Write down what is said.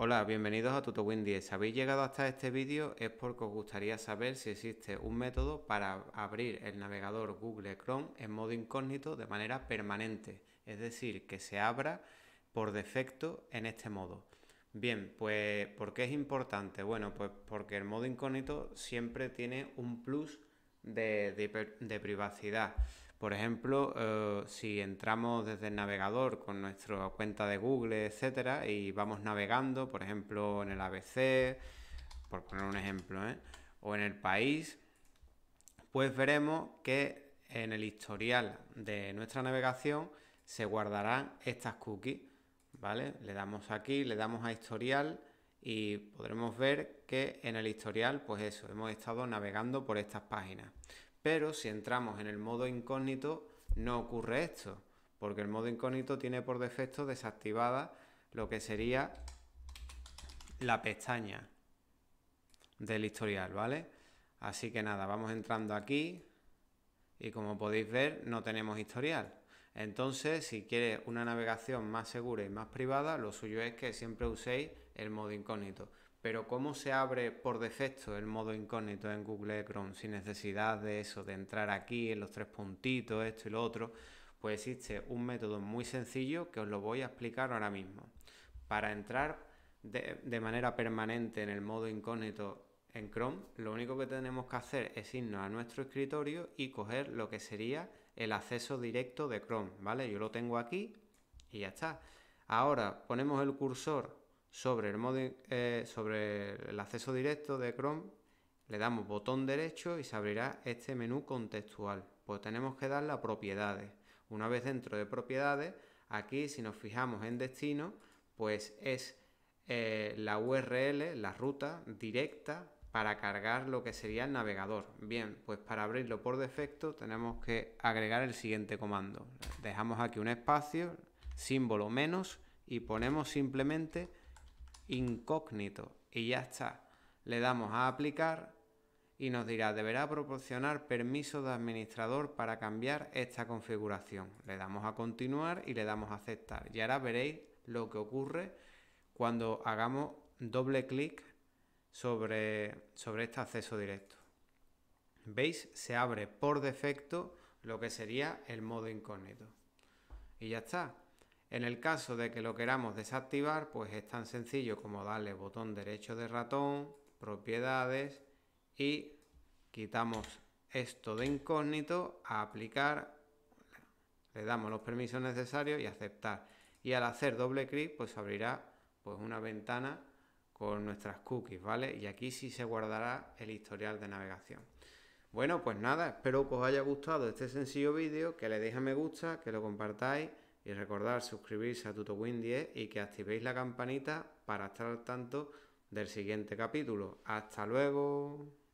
Hola, bienvenidos a TutoWin 10. Si habéis llegado hasta este vídeo es porque os gustaría saber si existe un método para abrir el navegador Google Chrome en modo incógnito de manera permanente, es decir, que se abra por defecto en este modo. Bien, pues ¿por qué es importante? Bueno, pues porque el modo incógnito siempre tiene un plus de privacidad. Por ejemplo, eh, si entramos desde el navegador con nuestra cuenta de Google, etcétera, y vamos navegando, por ejemplo, en el ABC, por poner un ejemplo, ¿eh? o en el país, pues veremos que en el historial de nuestra navegación se guardarán estas cookies, ¿vale? Le damos aquí, le damos a historial y podremos ver que en el historial, pues eso, hemos estado navegando por estas páginas. Pero si entramos en el modo incógnito, no ocurre esto, porque el modo incógnito tiene por defecto desactivada lo que sería la pestaña del historial, ¿vale? Así que nada, vamos entrando aquí y como podéis ver no tenemos historial. Entonces, si quieres una navegación más segura y más privada, lo suyo es que siempre uséis el modo incógnito. Pero ¿cómo se abre por defecto el modo incógnito en Google Chrome sin necesidad de eso, de entrar aquí en los tres puntitos, esto y lo otro? Pues existe un método muy sencillo que os lo voy a explicar ahora mismo. Para entrar de, manera permanente en el modo incógnito en Chrome, lo único que tenemos que hacer es irnos a nuestro escritorio y coger lo que sería el acceso directo de Chrome, ¿vale? Yo lo tengo aquí y ya está. Ahora ponemos el cursor sobre el, eh, sobre el acceso directo de Chrome, le damos botón derecho y se abrirá este menú contextual. Pues tenemos que dar las propiedades. Una vez dentro de propiedades, aquí si nos fijamos en destino, pues es eh, la URL, la ruta directa para cargar lo que sería el navegador. Bien, pues para abrirlo por defecto tenemos que agregar el siguiente comando. Dejamos aquí un espacio, símbolo menos y ponemos simplemente incógnito y ya está. Le damos a aplicar y nos dirá deberá proporcionar permiso de administrador para cambiar esta configuración. Le damos a continuar y le damos a aceptar. Y ahora veréis lo que ocurre cuando hagamos doble clic sobre, sobre este acceso directo. ¿Veis? Se abre por defecto lo que sería el modo incógnito. Y ya está. En el caso de que lo queramos desactivar, pues es tan sencillo como darle botón derecho de ratón, propiedades y quitamos esto de incógnito, a aplicar, le damos los permisos necesarios y aceptar. Y al hacer doble clic, pues abrirá pues una ventana con nuestras cookies, ¿vale? Y aquí sí se guardará el historial de navegación. Bueno, pues nada, espero que os haya gustado este sencillo vídeo, que le deis a me gusta, que lo compartáis y recordad suscribirse a TutoWin 10 y que activéis la campanita para estar al tanto del siguiente capítulo. ¡Hasta luego!